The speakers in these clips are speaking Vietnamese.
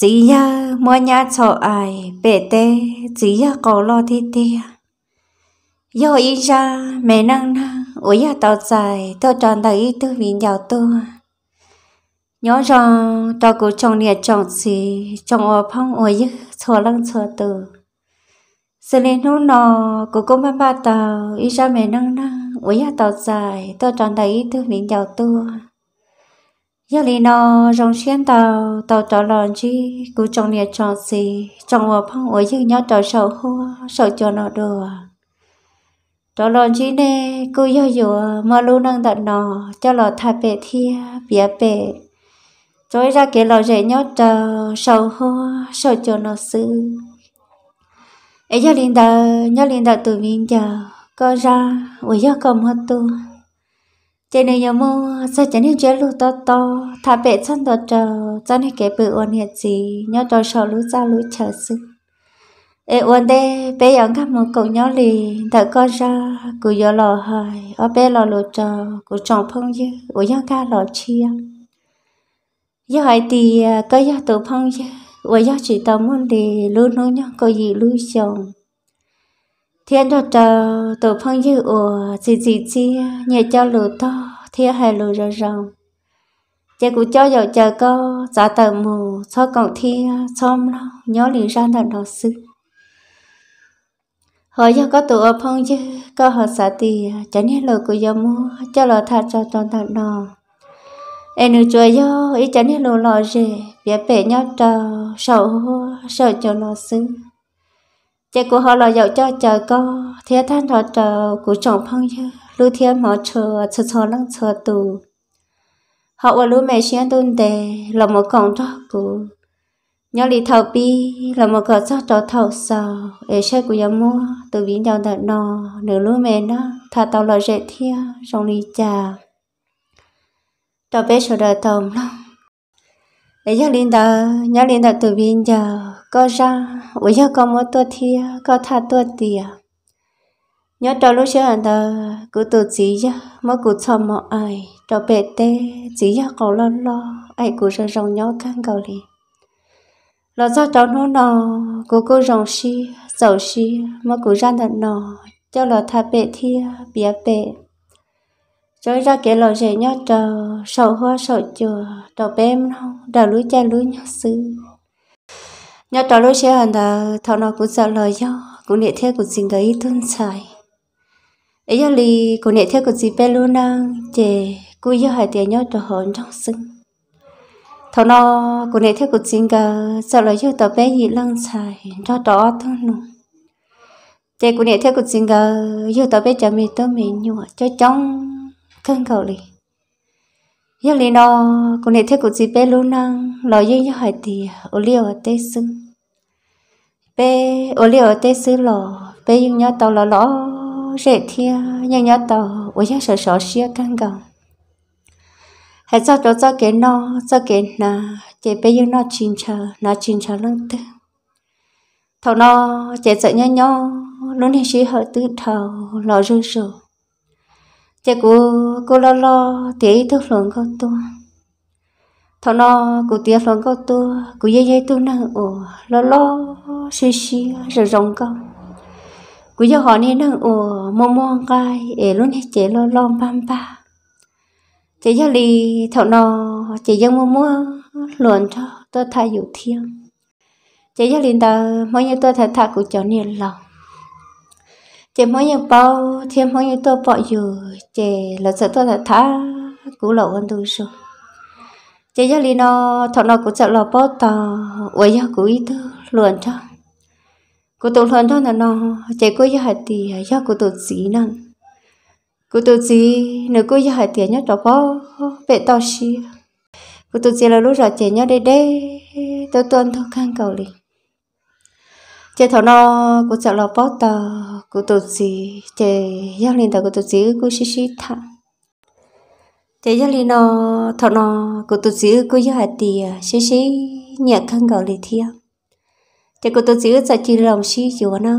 chỉ ya mua nhà cho ai bé tê chỉ ya có lo thế tê yo ý ra mẹ năng na ủa ya tao dài tao tròn đầy tư vì giàu tư nhớ rằng tao cũng trồng nhà trồng gì trồng ở phong ủa ya cho lăng cho tư sự lên nô nọ của cô ba ba tao ý ra mẹ năng na ủa ya tao dài tao tròn đầy tư vì giàu tư giờ lì nó rong xuyên tàu tàu tàu lòn chi cứ trong nhà tròn xì trong mùa phong ở dưới nhau tàu sầu hoa sầu cho nó đùa tàu lòn chi nè cứ giờ giờ mà luôn nâng tận nó cho lò thay bể thia bịa bể rồi ra cái lò rễ nhau tàu sầu hoa sầu cho nó sư ấy giờ lì tàu nhớ lì tàu từ mình giờ có ra ở giờ cầm hết tôi chị này nhà mua sao chả nên chơi lú to to thà bệ chân đồ chờ cho này kẻ bự ổn hiện gì nhau trò sợ lú ra lú chờ sự ê ổn đây bé yong các một cậu nhỏ lì đợi con ra cứ giờ lò hài ở bé lò lú chờ cứ chọn phong dư cụ yong ca lò chia giờ hỏi thì à, có giờ tụ phong dư cụ giờ chỉ tao muốn đi lú nô nhau có gì lú chồng thiên cho trờ tổ phong như ủa gì gì chi nhẹ cho lù to thiên hài lù rờ rồng chị cũng cho dầu chờ có giả tờ mù cho cậu thiên xong lo nhớ lì ra đợt đầu sư họ giờ có tụ phong như có họ xả tì cho nên lù của giờ mua cho lò thà cho tròn đợt nọ em nữ chơi yo ý cho nên lù lò rề bé bé nhau trờ sầu sầu cho nó xứng chị của họ là dạo cho chờ có thế than họ chờ của chồng phong chứ lưu thiên họ chờ chờ chờ lăng chờ tù họ ở lưu mẹ xuyên tôn đề là một con đó của nhớ lý thầu bi là một cỡ cho trò thầu sờ để chơi của nhà mua từ biển đầu đợt nọ nửa lưu mẹ đó thà tàu là dễ thia trong lý trà trò bé sổ đời tàu lắm để nhớ liên tờ nhớ liên tờ từ biển giờ có ra bây giờ có một tôi thì có tha tôi thì nhớ trong lúc xưa anh ta cứ tự chỉ ra mỗi cuộc sống mọi ai cho bề tê chỉ ra cầu lo lo ai cũng sẽ rong nhau căng cầu liền lo cho cháu nó nọ cô cô rong si giàu si mà cô ra thật nọ cho lo tha bệ thia bia bệ rồi ra kể lo dễ nhau trò sầu hoa sầu chùa trò bém không đào lúa cha lúa nhau xưa nhớ trò lối xe hẳn là thọ nó cũng sợ lời do cũng nệ theo cũng xin gấy tuân xài ấy giờ lì cũng nệ theo cũng xin bé luôn na chè cú giờ hai tiền nhớ trò hồn trong sưng thọ nó cũng nệ theo cũng xin gà sợ lời do tờ bé gì lăng xài cho trò thôi luôn. chè cũng nệ theo cũng xin gà do tờ bé chả mì tớ mì nhụa à, cho trong cơn cầu lì giờ lên nó cũng để thấy cô chị bé luôn năng lo gì cho hỏi thì ô liu ở tây sư bé ô liu ở tây sư lo bé nhưng nhớ tàu lo lò rẻ thia nhưng nhớ tàu ô nhớ sợ sợ xia căng gồng hết cho cho cho cái nó cho cái nà chị bé nhưng nó chín chờ nó chín chờ lưng tư thầu nó chị sợ nhớ nhớ luôn thì chỉ hỏi tư thầu lò rư rồi thế cô cô lo lo thế thuốc lòng con tôi thọ nó cụ tiếc lòng con tôi cụ dây dây tôi nâng ủ lo lo xì xì rồi rồng cao cụ cho họ nên nâng ủ mong mong cái ế luôn hết chế lo lo pam pa chế gia lì thọ nó chế dân mua mua luồn cho tôi thay dụ thiêng chế gia lì ta mỗi như tôi thay thay cụ cho nên lòng chị mỗi như bao thêm mỗi như tôi bỏ dù chị là sợ tôi là thá cú lậu hơn tôi rồi chị gia li nó thọ nó cũng sợ là bao tờ quay ra cú ít luồn cho cú tụ luồn cho là nó chị cú gia hạt thì gia cú tụ gì nè cú tụ gì nếu cú gia hạt tiền nhớ tao bỏ về tao xí cú tụ gì là lúc rồi chị nhớ đây đây tôi tuân thôi khang cầu liền chế thọ nó cũng sợ là bó tờ cũng tổ gì chế giáo liền tờ cũng tổ gì cũng xí xí thà chế giáo liền nó thọ nó cũng tổ gì cũng giáo hạt tì à, xí xí nhẹ khăn gạo lì thia chế cũng tổ gì sợ chỉ lòng xí chùa nó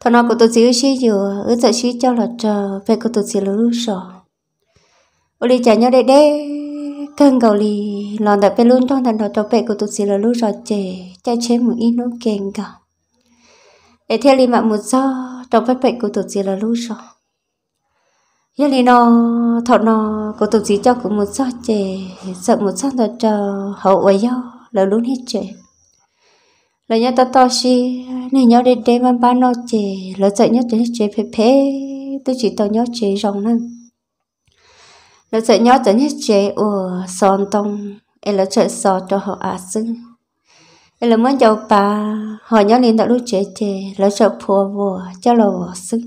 thọ nó cũng tổ gì xí chùa ở sợ xí cho là chờ về cũng tổ gì lú sọ ở đi chả nhau đây đây cơn gạo lì lòn đặt bên luôn trong thành đầu cho về cũng tổ gì là lú sọ chế cha chế một ít nó kèn gạo e theo li mạng một do trong phát bệnh của tổ chức là lưu rồi Yêu lý nó thọ nó của tổ chức cho cũng một do trẻ sợ một sang thọ cho hậu ấy do là luôn hết trẻ là nhớ ta to si nên nhớ đến đây mà ba nó trẻ là sợ nhớ đến chè phê phê tôi chỉ tao nhớ trẻ rồng nè là sợ nhớ đến hết chè ở son tông em là sợ sọ cho họ à xưng Ê là muốn cháu bà họ nhau nên tạo lúc chế chế lỡ cháu phù vùa cho lỡ vỏ sức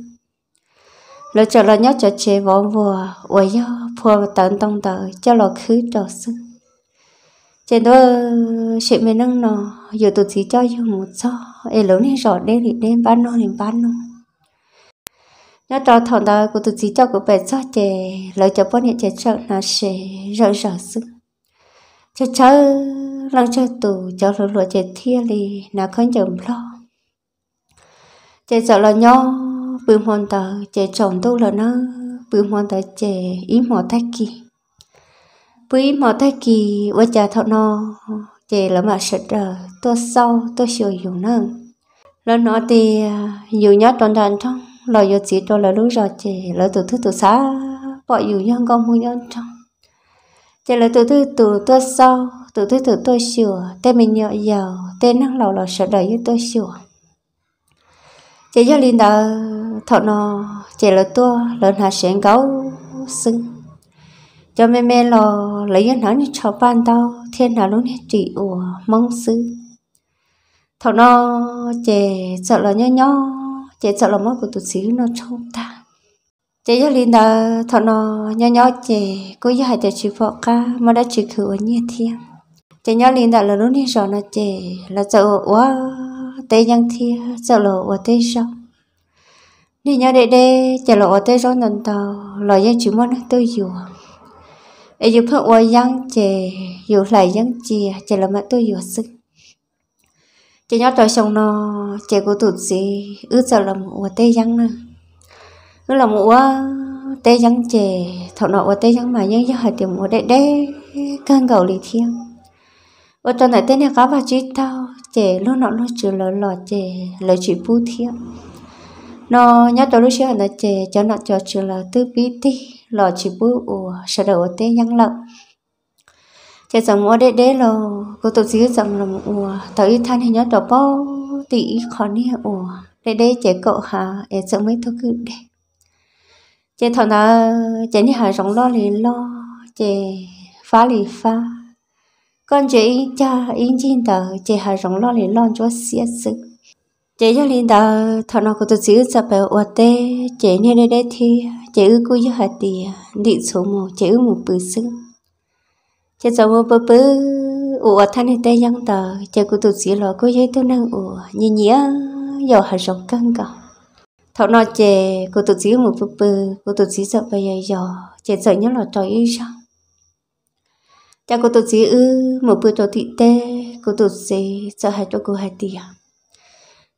lỡ cháu lỡ nhau cháu chế vỏ vùa ủa nhau phù tận tông tờ cho lỡ khứ trò sức chế đó chị mình nâng nó giờ tụi chị cho dùng một cho ê lớn nên rõ đêm thì đêm bán nó thì bán nó nhớ trò thằng đó của tụi chị cho của bé cho chế lỡ cháu bớt hiện chế sợ là sẽ rỡ rỡ sức cho cháu lăng cho tù cháu lụa lụa chế thia lì nà khấn chồng lo chế sợ là nhó bự mòn tờ chế chồng tu là nó bự mòn tờ chế ý mò thay kỳ bự ý mò thay kỳ và chả thọ nó chế là mà sợ đờ tôi sau tôi sửa dùng nó lần nó thì nhiều nhất toàn đàn trong lời giờ chỉ tôi là lúc rồi chế lời từ thứ từ xá bỏ dù nhân con mua nhân trong chỉ là tụi tôi tụi tôi sau tụi tôi tụi tôi sửa tên mình nhợ giàu tên nó lầu lầu sợ đời với tôi sửa chỉ do linh đạo thọ nó chỉ là tua lớn hạ sẽ gấu sưng cho mẹ mẹ lo lấy yên nó như cháu ban tao thiên hạ luôn hết trị ủa mong sư thọ nó chỉ sợ là nhó nhó chỉ sợ là mất của tụi xíu nó trông ta chị cho linh đã thọ nó nhỏ nhỏ chị cô giáo hai chị phụ cả mà đã chị khử ở nhà thiên chị nhỏ linh đã là lúc này rồi nó chị là sợ quá tây giang thiên sợ lộ ở tây sau đi nhớ đệ đệ chờ lộ ở tây sau nằm tàu lo gia chủ món tôi dù ai dù phượng ở giang chị dù lại giang chị chị là mẹ tôi dù sức chị nhỏ trò xong nó chị của tụt gì ước sợ là một tây giang nữa cứ là mùa ờ, tê trắng chè thọ nọ và tê trắng mà nhưng giờ tiền mùa đệ đê cơn gầu lì thiêng và cho này tên này có bà chị tao chè lúc nọ nó chữ lọ lọ chè lời chị phu thiêng nó nhớ tôi lúc xưa là chè cho nọ cho chữ là tư bí ti lọ chị phu ủa sợ đầu ở tê nhắn lợn chè rằng mùa đệ đê lò cô tổ chức rằng là ủa tao ít than thì nhớ tao bao tỷ khó nè ủa đệ đê trẻ cậu hà em sợ mấy thứ cứ đẹp chị thằng nào, chị đi hạ rộng lo lì lo chị phá lì phá con chị cha yên chín tờ chị hạ rộng lo lì lo cho xiết sức chị cho linh tờ thằng nào cũng tự giữ cho bé ô tê chị nên đây đây thì chị ư cú cho hạ tì đi số một chị ư một bự sức chị cho một bự bự ủa thanh này tê giang tờ chị cũng tự giữ lo cô giấy tôi năng ủa nhỉ nhỉ giờ hạ rộng căng cỏ thọ nọ chè cô tụt xí một phút bư cô tụt xí sợ bây giờ giờ chè sợ nhất là trò yêu sao cha cô tụt xí ư một bữa cho thị tê cô tụt xí sợ hai cho cô hai tia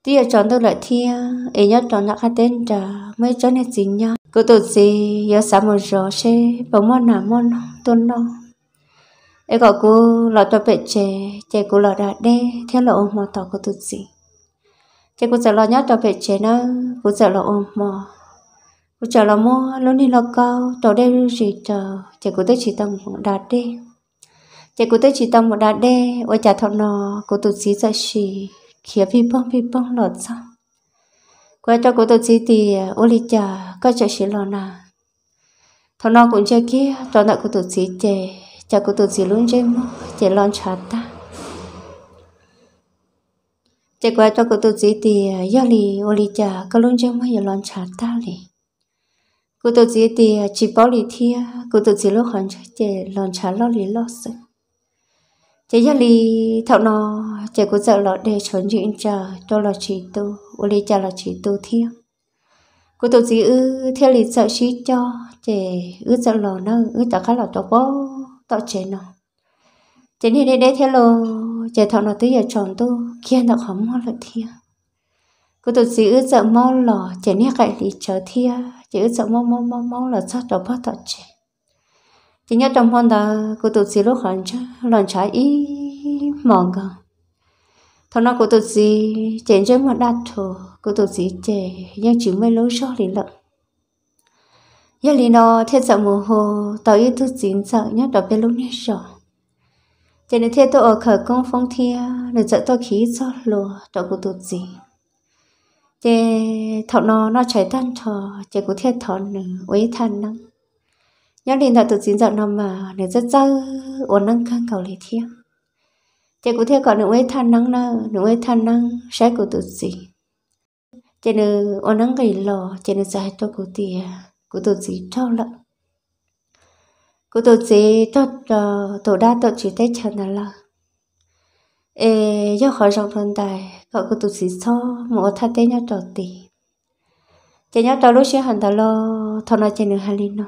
tia chọn tôi lại thia ấy nhất chọn đã khai tên trà mới chọn hết gì nhá cô tụt xí giờ sáng một giờ xe bảo món nào món tuần nó ấy gọi cô lọ cho bệ chè chè cô lọ đã đê theo lọ mà tỏ cô tụt xí chứ cũng sợ lo nhớ cho về chế nó cũng sợ lo ôm mò cũng sợ lo mò lúc này lo cao trò đây gì chờ chứ cũng tới chỉ tâm một đạt đi chứ cũng tới chỉ tâm một đạt đi ôi chả thọ nó cũng tụt xí sợ xì khía phi bông phi bông lọt xong qua cho cô tổ chỉ thì ô li cha có cho sĩ lo nà thằng nó cũng chơi kia cho nợ cô tổ chỉ chè cho cô tổ chỉ luôn chơi mò chè lon chả ta chạy qua cho cô tôi chỉ thì à, do lì ô lì chả có luôn chẳng mấy lần chả ta lì cô tôi à, chỉ thì chỉ bảo lì thia cô tôi chỉ lúc hoàn chả chạy lần chả lo lì lo sự, chạy do lì thọ nó chạy cô sợ lọ để chuẩn chuyện chả cho là chỉ tu ô lì chả là chỉ tu thia cô tôi chỉ ư theo lì sợ xí cho chạy ư sợ lọ nó ư chả khá là cho bó tọ chạy nó chạy đi đây đây theo lò giờ thọ nó tới giờ chọn tôi kia nó khó mua lại thia cứ tôi chỉ ước sợ mau lò chỉ nhắc lại thì chờ thia chỉ ước sợ mau mau mau mau là sao đó bắt tọt chỉ chỉ nhớ trong hôm đó cô tôi chỉ lúc lần chứ lần trái ý mòn gần thọ nó cô tôi chỉ chỉ chơi mà đa thù cô tôi chỉ chỉ nhưng chỉ mới lối so thì lợn giờ lì nó thiết sợ mồ hồ tao ý thức chính sợ nhớ đó bên lúc nhớ rồi cho nên thế tôi ở khởi công phong thia để dạy tôi khí cho lùa tôi cũng tụt gì chế thọ nó nó chạy tan trò, chạy cũng thiết thọ nữa uế than năng nhớ đến là tụt chín dạo năm mà để rất dơ uốn năng khăn cầu lì thiết chạy cũng thiết còn nữa uế than năng nữa nữa uế than năng sẽ cũng tụt gì chế nữa uốn năng gầy lò chế nữa dài tôi cũng tiền cũng tụt gì cho lợn cô tổ chỉ cho ờ, tổ đa tổ chỉ tết chân đó là ê do khỏi rộng rộng tài cậu cô tổ chỉ cho một thà tết nhau trò tì chỉ nhau trò lúc xưa hẳn đó lo thọ nó chỉ nửa hai linh nó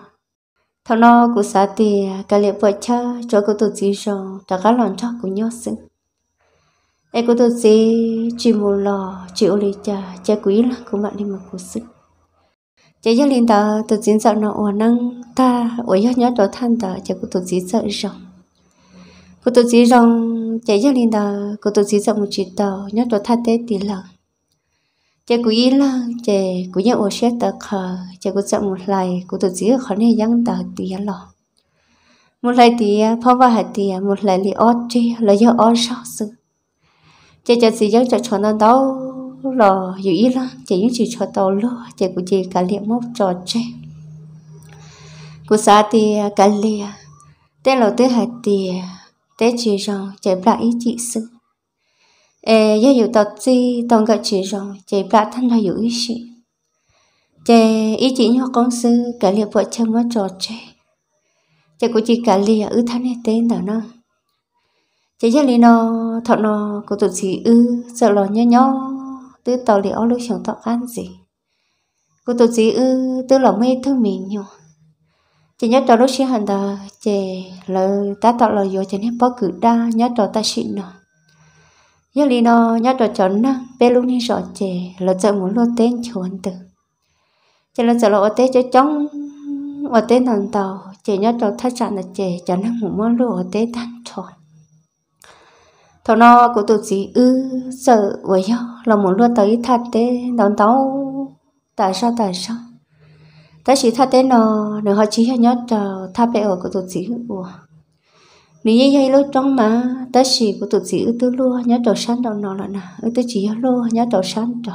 thọ nó cũng xả tì cái liệu vợ cha cho cô tổ chỉ rồi đã các lòng cho của nhau sự ê cô tổ chỉ chỉ một lò chỉ ô lý cha cha quý là cũng bạn đi mà cố sức chỉ cho linh tờ tổ chức sợ nó ổn năng ta ổn nhớ nhớ tổ than tờ chỉ có tổ chức sợ rồng cô tụt dính rồng chỉ cho linh tờ có tổ chức sợ một chút tờ nhớ tổ than tết tỷ lần chỉ có ý là chỉ có những ổn xét tờ khờ chỉ có sợ một lại có tổ chức khó nên dăng tờ tỷ lọ một lại tỷ phó và hạt tỷ một lại li ớt chi là do ớt sao sự chỉ cho gì giống cho chọn nó đâu là dù ý là chỉ những chỉ cho tàu lo chỉ cũng chỉ cả liệm mốc trò chơi cụ xã thì cả lìa tết là tết hạt thì tết chỉ rằng chỉ bạ ý chị sư ê giờ dù tàu chi tàu gọi chỉ rằng chỉ bạ thân là dù ý chị chỉ ý chị nhỏ con sư cả liệm vợ chồng nó trò chơi chỉ cũng chỉ cả lìa ư thân hết tên nào, nó chỉ giờ lì nó thọ nó cụ tụt gì ư sợ lo nhớ nhó tư tàu thì ô lúc chẳng tao ăn gì cô tổ gì ư tư lòng mê thương mình nhiều chỉ nhớ trò lúc xí hẳn tao chè là ta tao là vô cho nên bao cử đa nhớ trò ta xịn nữa nhớ lý nó nhớ trò chọn năng bé lúc này rõ chè là sợ muốn lo tên chuẩn từ chỉ là sợ lo tên cho chóng ở tên thằng tàu chỉ nhớ trò thất sản là chè cho năng ngủ mơ lo ở tên thằng chuẩn thằng nó của tụt gì ư sợ với nhau là một lúa tới thật thế đón tao tại sao tại sao tại chỉ thật thế nó nó họ chỉ nhớ chờ tháp bé ở của tổ sĩ của nếu như vậy lúc trong mà tại chỉ của tụt sĩ tư lúa nhớ trò sáng đâu nó là nè ư tư chỉ lúa nhớ trò sáng trò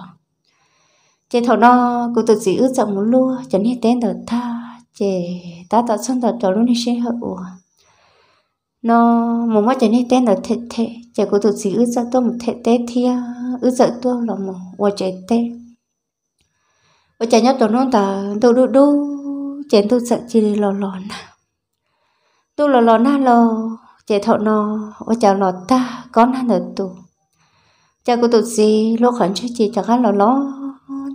chị thầu nó của tổ sĩ ư chồng một lúa chẳng hết tên đầu tha chị ta tạo xong đầu trò luôn đi xe hợp của nó một mất chẳng hết tên đầu thế thế chị của tổ sĩ ư chồng tôi một thế thế thiêng cứ sợ tua lòng mà và chạy tê và chạy nhau tổ nó ta đu đu đu chạy tôi sợ chỉ lò lò na, tôi lò lò na lò chạy thọ nó và chạy lò ta có na nở tu, chạy của tu gì lô khẩn cho chị chẳng lò lò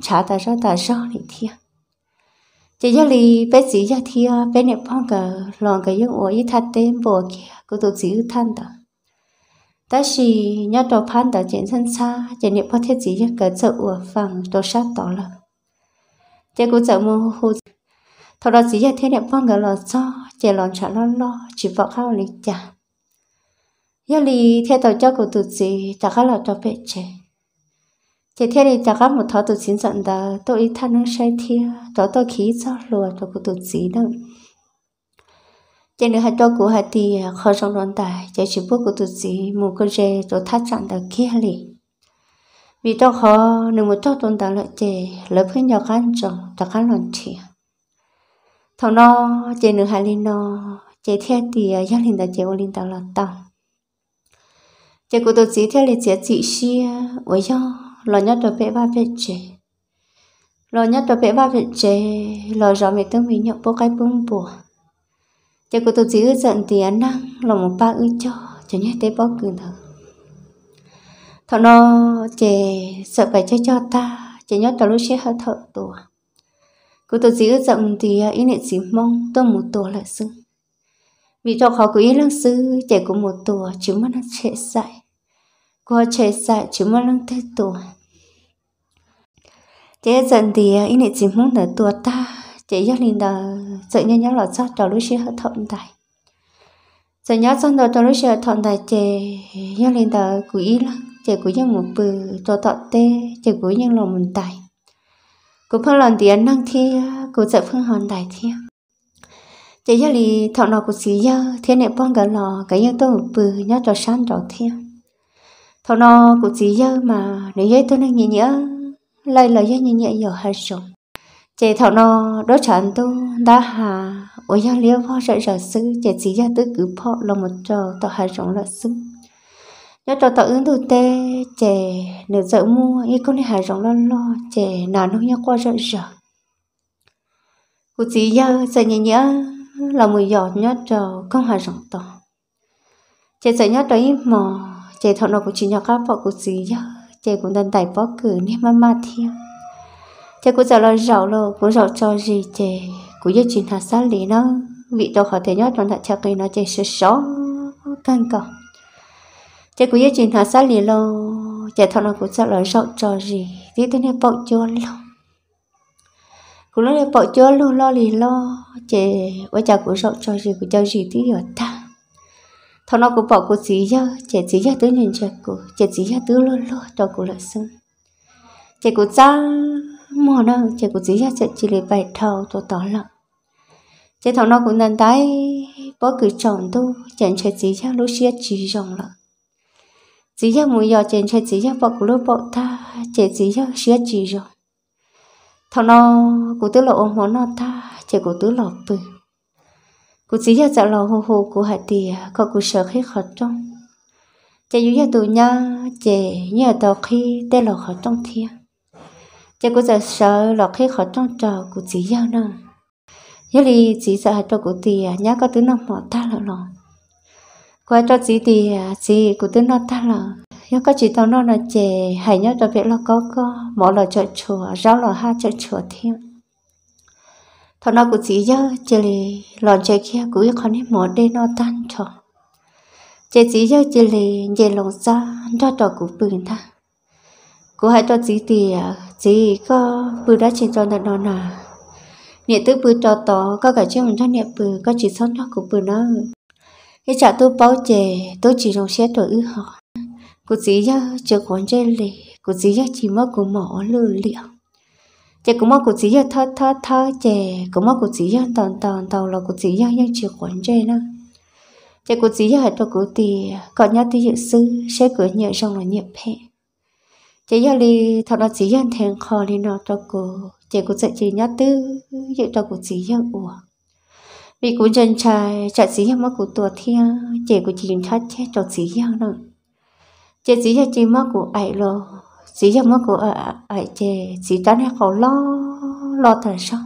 trả ta sao ta sao thì thiệt chỉ giờ li bé sĩ giờ thiệt, bé nẹp phong cả lòng cái yếu ủa ít thắt tên bỏ kia của tu sĩ thanh ta 但是要找潘达简称差，简历 phát thiết gì cho cỡ chợ ở phòng đồ sát tỏ là. Chị cũng chợ mua hồ Thọ đó chỉ là thế đẹp phong ngỡ lò cho, chị lòn trả lo lo, chỉ vợ khao lý trả. Giờ lì thế tàu cho của tụt gì, chả khá là cho bệ trẻ. Chị thế lì chả khá một thọ tụt xin dọn đà, tôi ít than nước say thia, đó tôi khí cho lùa cho của tụt gì đâu cho nên hai đó của hai thì à, khó trong đón tài chạy chỉ bố của tụi chỉ một con dê cho thắt chặn được kia lì vì đó khó nên một chỗ tồn tại lợi chè lợi phải nhỏ khăn trọng đã khăn lần chị thằng nó chè nửa hai linh nó chè theo thì à, gia linh đã à, chè ô linh tạo là tao chè của tụi chỉ theo là chè chị xia với nhau lo nhất được phải ba phải chè lo nhất được phải ba phải chè lo rõ mình tương mình nhận bố cái bông bùa cho cô tôi chỉ giận thì anh năng là một ba ư cho cho nhé tế bó cường thở thọ nó chè sợ phải cho cho ta chè nhớ tao lúc sẽ hơi thở tù à? cô tôi chỉ giận thì à, ý niệm chỉ mong tôi một tù lại sư vì cho khó của ý lăng sư chè của một tù à, chứ mất nó trễ dại cô trễ dại chứ mất năng thế tù chè giận thì ý niệm chỉ mong là tù ta chị giác linh đó sự nhớ nhớ là sao cho lúc xưa hết thọn tài sự nhớ xong rồi cho lúc xưa thọn tài chị giác linh đó cứ ý là, chị cứ nhân một bự cho thọ tê chị cứ nhân lòng mình tài cứ phương lần tiền năng thi cứ sợ phương hòn tài thi chị giác linh thọ nó cứ xí giờ thế này bong cả lò cái nhân tôi một bự nhớ cho sáng cho thi. thọ nó cũng chỉ dơ mà nếu dây tôi đang nhẹ nhẹ lời lời dây nhẹ nhẹ giờ hay sống chị thọ nó đó chẳng tu đã hà ở nhà liêu phó sợ sợ sư chị chỉ ra tư cứ phó là một trò tao hà rộng là sư nhớ trò tao ứng thủ tê chị nửa giờ mua y con đi hà rộng lo lo chị nào nó nhớ qua sợ sợ cụ chỉ ra sợ nhớ nhớ là mùi giọt nhớ trò không hà rộng to chị sợ nhớ trò mà mò chị thọ nó cũng chỉ nhớ các phó cụ chỉ ra chị cũng đang tải phó cử nên mà mà thiêng chắc cũng giờ lo rầu lo cũng rầu cho gì chè cũng giờ chuyện hạt sát lý nó vị tàu khỏi thể nhót trong thật chắc nó chè sẽ xó căng cỏ chắc cũng giờ chuyện hạt sát lý lo chè thằng nó cũng giờ lo rầu cho gì tí tới nay bỏ cho lo cũng nói bỏ cho lo lo lì lo chè với cha cũng rầu cho gì cũng cho gì tí rồi ta thằng nó cũng bỏ cũng gì giờ chè gì giờ tới nhìn chè cũng chè gì giờ tới lo lo cho cũng lại sưng chè cũng sang chỉ để bày 제치리 tôi 또 떨라 chế thằng nó cũng nên tái bó cử chồng tu chẳng chế chỉ ra lúc xia chỉ rồng là chỉ ra mùi giờ chẳng chế chỉ ra bọc lúc bọc ta chế chỉ ra xia chỉ rồng thằng nó cũng tứ lộ ôm hồn nó ta chế cũng tứ lộ bự cụ chỉ ra dạo lò hồ hồ của hạt tìa có cụ sợ khi khó trong chế dụ ra tù nha chế nhờ tàu khi tê lò khó trong thiên chứ cũng giờ sợ lọt hết khó trong trò của chị giao nè nhất là chị sợ hạt trò của thì à, nhá có tiếng nó mỏ ta lọ lọ qua cho chị thì chị của tiếng nó ta lọ nhớ có chị tao nó là chè hay nhớ cho việc là có có mỏ lọ chợ chùa rau lọ ha chợ chùa thêm thằng nó của chị giờ chỉ lì lọ chè kia của yêu con mỏ đê nó tan trò chè chị giờ chè lì về lòng xa cho trò của bừng ta cô hãy cho chị thì à, chị có bữa đã chỉ cho ông à nhẹ tư bữa cho to có cả chiếc mình cho nhẹ bữa có chỉ sót nó cũng bữa nó cái chả tôi bao chè tôi chỉ đồng xét tuổi ư họ cô chị nhá chưa quán chơi lì cô chị nhá chỉ mất cô mỏ lừa liệu chè cũng mất cô chị nhá thơ thơ thơ chè cũng mất cô chị nhá tòn tòn tàu là cô chị nhá nhưng chưa quán chơi nữa chè cô chị nhá hãy cho cô thì còn nhớ thì dự sư sẽ cửa nhựa trong là nhiệm hệ chỉ giờ đi thật nó chỉ dân thèn khó đi nó cho cô chỉ cũng sẽ chỉ nhớ tư dự cho cô chỉ giờ ủa vì cô chân trai chả chỉ giờ mất cô tuổi thiên chỉ cũng chỉ thoát chết cho chỉ giờ nữa chị chỉ giờ chỉ mất cô ấy lo chỉ giờ mất cô ấy chị chỉ ta này khó lo lo thật sao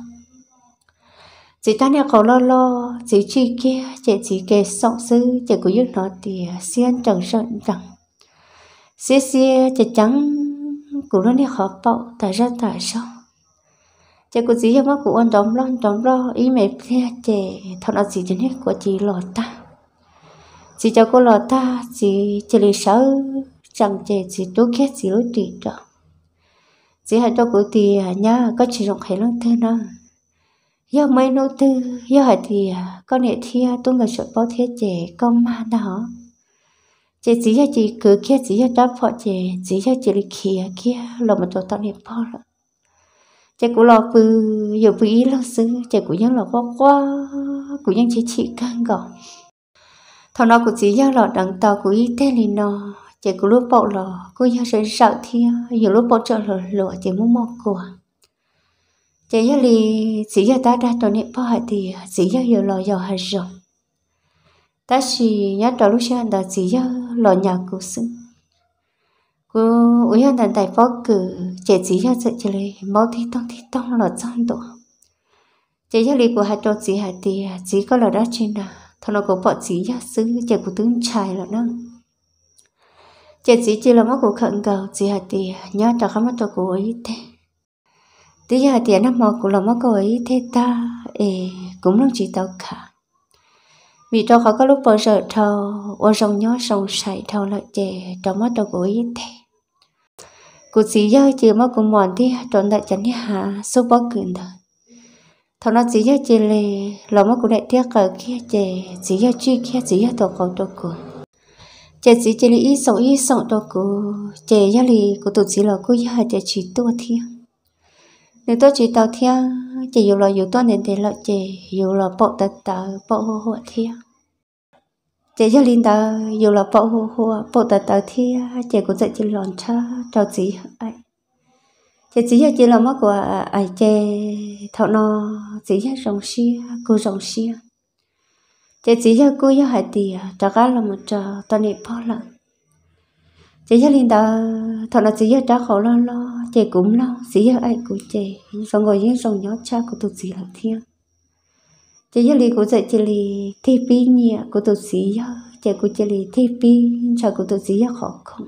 chỉ ta này khó lo lo chỉ chi kia chỉ chỉ kê sọ sư chỉ cũng giúp nó thì xiên chẳng sợ chẳng xia xia chỉ trắng cụ nó đi khó bảo, tại ra tại sao chị cụ gì mà cụ ăn đóng lo đóng lo ý mẹ kia chị thằng nào gì cho nên của chị lọt ta chị cho cô lọt ta chị chị lì sợ chẳng chị chị tốt ghét chị lối trị đó chị hãy cho cô thì à nhá có chị rộng hay lăng thơ nó giờ mấy nô tư giờ thì à, con hệ thia à, tôi người sợ bao thế trẻ con ma đó chị chỉ cho chị cứ kia chỉ cho đáp phọ chị chỉ cho chị đi kia kia lo mà cho tao niệm phọ rồi chị cũng lo bự giờ bự ý lo xứ chị cũng nhớ lo quá quá cũng nhớ chị chị căng gọ thằng nó cũng chỉ nhớ lo đằng tao cũng ý tên liền nó chị cũng lúc bộ lo cũng nhớ sợ sợ thia giờ lúc bộ trợ lo lo chị muốn mò cua. chị nhớ li chỉ cho ta đã tao niệm phọ thì chỉ cho giờ lo giờ hết rồi ta chỉ nhớ đó lúc xưa đã chỉ nhớ lo nhà cô sinh cô ủy hiện tại tại phó cử chỉ chỉ nhớ sự chỉ lấy máu thi tông thi tông lo trong tổ chỉ nhớ lý của hai trò chỉ hai thì chỉ có lo đó trên nào, thằng nó có bỏ chỉ nhớ xứ chỉ của tướng trai là năng chỉ chỉ chỉ là mắt của khẩn cầu chỉ hai thì nhớ đó không mắt cho cô ấy thế tí giờ thì nó mò cũng là mắt cô ấy thế ta ê cũng không chỉ tao cả vì cho khỏi có lúc bờ sợ thâu ô sông nhó sông sải thâu lợi chè trong mắt đầu gửi thế cụ sĩ giờ chỉ mất cùng mòn thì trọn đại chẳng chắn hạ số bó cường đời thọ nó sĩ giờ chỉ lề lò mất cụ đại tiếc cờ kia chè sĩ giờ chi kia sĩ giờ tổ cầu tổ cụ chè sĩ chỉ lì ít sống ít sống tổ cụ chè giờ lì cụ tụt sĩ là cụ giờ chè chỉ tua thiên nếu tôi chỉ tàu thiên chỉ dù là dù tôi nên để lợi chè dù là bộ tật tờ bộ hồ hộ thiên chị cho linh đó dù là bộ hồ hồ bộ tờ tờ thì à, chị cũng dạy chị lòn cho trò gì ấy chị chỉ cho chị là mắt của ai à, chị thọ nó chỉ cho rồng xi cô rồng xi chị chỉ cho cô cho hải tỷ cho cá là một trò toàn niệm bao lần chị cho linh đó thọ nó chỉ cho trả khổ lo lo chị cũng lo chỉ cho ai của chị xong rồi những rồng nhỏ cha của tôi chị là thiên chỉ yêu lì cũng dạy chỉ lì thi bi nhỉ của tổ sĩ yo chỉ cũng chỉ lì thi bi cho của tổ sĩ yo khó không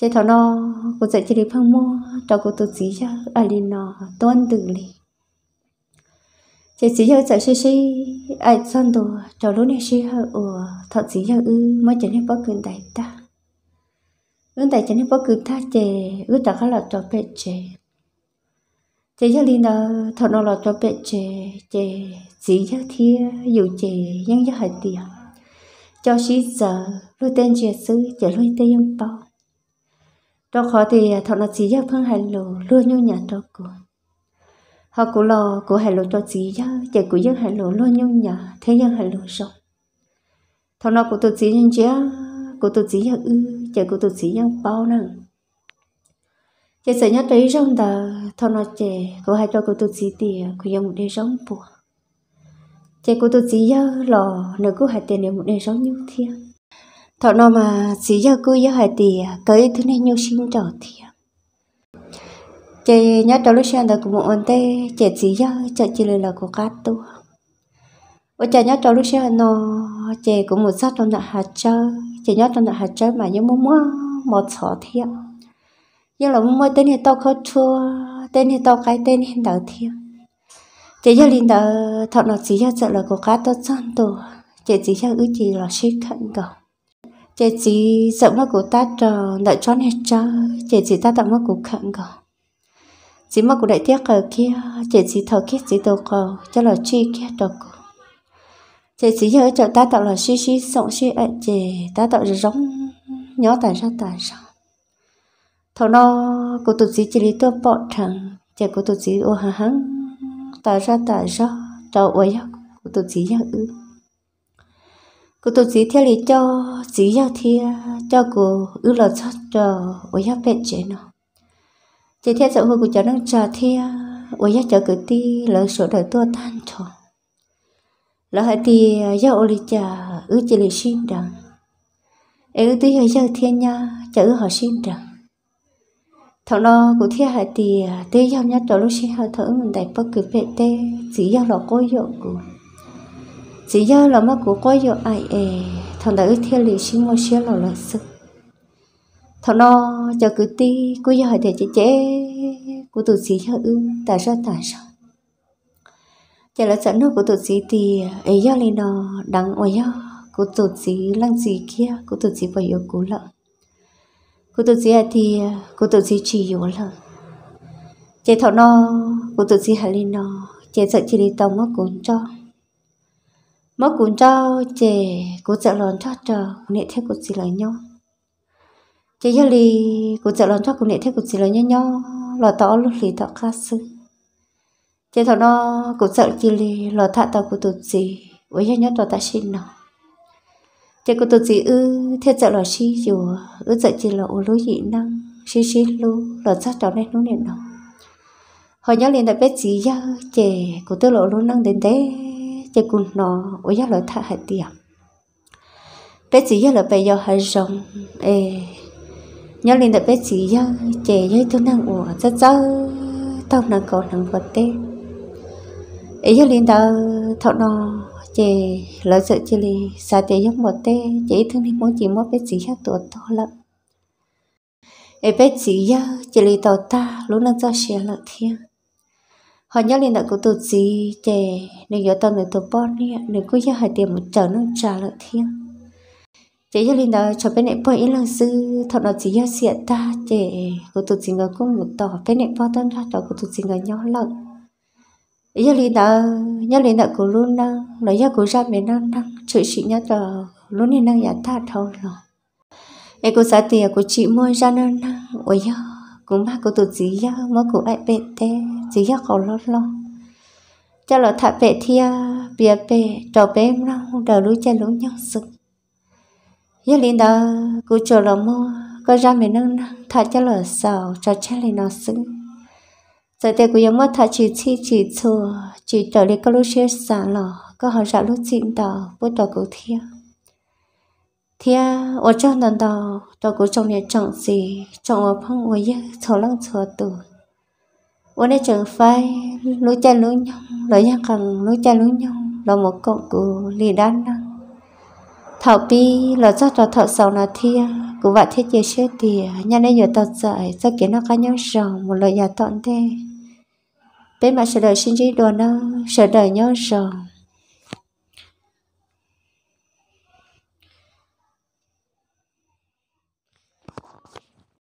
chỉ thằng nó cũng dạy chỉ lì phong mua cho của tổ sĩ yo ở lì nó tuân từ lì chỉ sĩ yo dạy xí xí ai xong đồ cho lúc này xí hơ ở thọ sĩ yo ư mới chỉ nên bắt cần đại ta ư đại chỉ nên bắt cần ta chỉ ư ta khá là cho bé chỉ chế cho linh đó thọ nó là cho bé chế chế chỉ cho thi dù chế nhân cho hai tiền cho sĩ giờ lúc tên chế sư chế lúc tên yếm bảo đó khó thì thọ nó chỉ cho phương hai lô luôn nhau nhà đó cô họ cũng lo cũng hai lô cho chỉ cho chế cũng dân hai lô luôn nhau nhà thế dân hai lô sống thọ nó cũng tự chỉ nhân chế cũng tự chỉ cho ư chế cũng tự chỉ nhân bao năng chị sợ nhất tới rong tờ thôi nó chè có hai cho cô tu sĩ thì cô dùng một đêm sống buồn, chị cô tu sĩ giờ lò nếu cô hai tiền nếu một đêm sống như thế thọ nó mà sĩ giờ cô giờ hai tiền cái thứ này nhiều sinh trở thì chị nhớ trong lúc xem là cũng một vấn đề chị sĩ giờ chị chỉ là cô cá tu ở chị nhớ trong lúc xem nó chị cũng một sát trong đại hạt chơi chị nhớ trong đại hạt chơi mà nhớ mua mua một sọ thiệt giờ là mua tên thì tao khó chua tên thì tao cái tên hiện đầu thiêu chỉ giờ linh đầu thọ nó chỉ giờ sợ là có cá tao chân tổ chỉ chỉ giờ ước chỉ là suy thận cầu chỉ chỉ sợ mất của ta trò đợi cho hết cho chỉ chỉ ta tạm mất của khẩn cầu chỉ mất của đại tiết ở kia chỉ chỉ thọ kia chỉ đầu cầu cho là chi kia đầu cầu chỉ chỉ giờ chợ ta tạo là suy suy sống suy ở chỉ ta tạo là giống nhỏ tại sao tại sao thôi nó cô tụt gì chỉ lý tôi bỏ thằng chạy cô tụt gì ô hà hăng tả ra tả ra trâu ô yak cô tụt gì yak ư cô tụt gì theo lý cho gì yak thia cho cô ư là cho cho ô yak bẹt chế nó chỉ theo sợ hồi cô cho năng trà thia ô yak cho cứ ti là số đời tôi tan thọ là hai thì yak ôi lý trà ư chỉ lý xin đằng ư tí hơi yak thiên nha ư họ xin đằng thằng nó cũng thiết hại thì à, tê giao nhá trò lúc xin hơi thở mình đẹp bất cứ về tê chỉ giao là coi dọ của chỉ giao là mất của coi dọ ai ề e. thằng đã ước thiết liệu xin mua xe là lợi sức thằng nó cho cứ tê cứ giao hỏi để chế chế của tụi sĩ giao ư tại sao tại sao chả là sẵn nó của tổ sĩ thì ấy giao lên nó đắng ngoài giao của tổ sĩ lăng gì kia của tổ sĩ phải yêu cú lợi cô tự gì thì cô tự gì chỉ yếu lờ chế thọ nó cô tự gì hà linh nó chế sợ chỉ đi tàu mất cuốn cho mất cuốn cho chế cô sợ lòn cho chờ cô nệ theo cô gì lời nhau chế giờ đi cô sợ lòn cho cô nệ theo cô gì lời nhau nhau lò tỏ lúc lì tỏ khác sư chế thọ nó cô sợ chỉ lì lò thạ tàu cô tự gì với nhau nhau tỏ ta xin nào chỉ có tôi chỉ ư thế sợ là xí dù ư sợ chỉ là ô lối dị năng xí xí lu là sát trò này nó nền nó hồi nhớ liền tại biết gì ya chị cô tôi lộ lối năng đến thế chỉ cô nó ô ya lời thả hại tiệm biết gì ya là bây giờ hơi rộng ê nhớ liền tại biết gì ya chị với tôi năng ủa rất rất tao năng cầu năng vật tên ấy giờ liên tờ thọ nó chè lỡ sợ chè lì sa chè giống một tê chè thương linh muốn chỉ muốn biết gì khác tuổi to lắm ấy biết gì giờ chè lì tàu ta lúc nãy cho xe lợ thiên họ nhớ linh đạo của tụt gì chè nên giờ tao người tụt bon đi nên cứ giờ hai tiền một chở nó trả lợ thiên chè giờ linh đạo cho bên này bọn ý lần sư thọ nó chỉ giờ xịn ta chè của tụt gì người cũng một tỏ bên này bọn tao ra cho của tụt gì người nhỏ lợn giờ lì nợ nhớ lì nợ của luôn nè lấy giờ của ra mình nè nè chữ chị nhớ tờ luôn nên năng giả tha thâu rồi ấy cô giá tiền của chị mua ra nè nè ôi giờ cũng má của tụt gì giờ má của ai bệnh tê chị giờ khổ lót lo cho là thà bê thia bia bê trò em nó đời lũ chơi lũ nhau sực giờ lì nợ của chỗ là mua có ra mình nè thà cho là sao cho chơi lì nó sưng giờ thì cũng giống mất thật chỉ chi chỉ chùa chỉ trở lại các lúc xe sản lò các họ rạo lúc chín tờ bữa tờ cũng thiệt thiệt ở trong đàn tờ tờ cũng trong nhà chẳng gì chẳng ở phong ở dưới chỗ lăng chỗ tù ở đây chẳng phải lúc cha lúc nhung lỡ nhang cần lúc cha lúc nhung là một cậu cụ lì đan năng thảo pi là do trò thợ sầu là thiệt cũng vậy thế chế sẽ thì nhà này giờ tao dạy cho kiến nó cá nhau rồng một lời giả tọn thế bé mà sợ đời sinh trí đồ nó sợ đời nhớ rồi